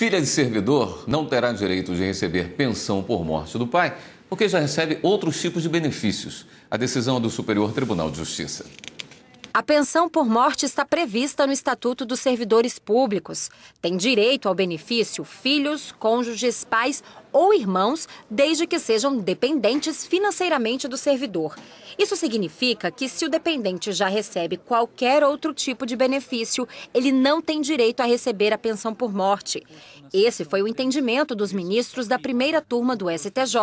Filha de servidor não terá direito de receber pensão por morte do pai, porque já recebe outros tipos de benefícios. A decisão é do Superior Tribunal de Justiça. A pensão por morte está prevista no Estatuto dos Servidores Públicos. Tem direito ao benefício filhos, cônjuges, pais ou irmãos, desde que sejam dependentes financeiramente do servidor. Isso significa que, se o dependente já recebe qualquer outro tipo de benefício, ele não tem direito a receber a pensão por morte. Esse foi o entendimento dos ministros da primeira turma do STJ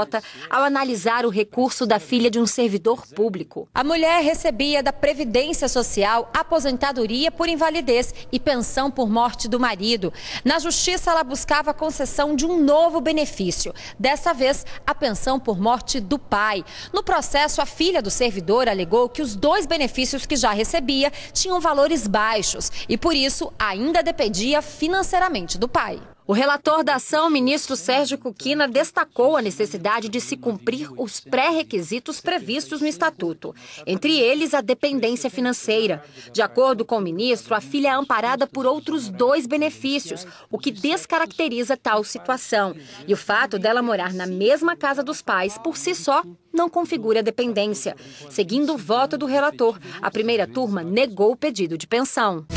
ao analisar o recurso da filha de um servidor público. A mulher recebia da Previdência Social aposentadoria por invalidez e pensão por morte do marido. Na justiça, ela buscava a concessão de um novo benefício benefício, dessa vez a pensão por morte do pai. No processo, a filha do servidor alegou que os dois benefícios que já recebia tinham valores baixos e, por isso, ainda dependia financeiramente do pai. O relator da ação, ministro Sérgio Cuquina, destacou a necessidade de se cumprir os pré-requisitos previstos no Estatuto, entre eles a dependência financeira. De acordo com o ministro, a filha é amparada por outros dois benefícios, o que descaracteriza tal situação. E o fato dela morar na mesma casa dos pais, por si só, não configura dependência. Seguindo o voto do relator, a primeira turma negou o pedido de pensão.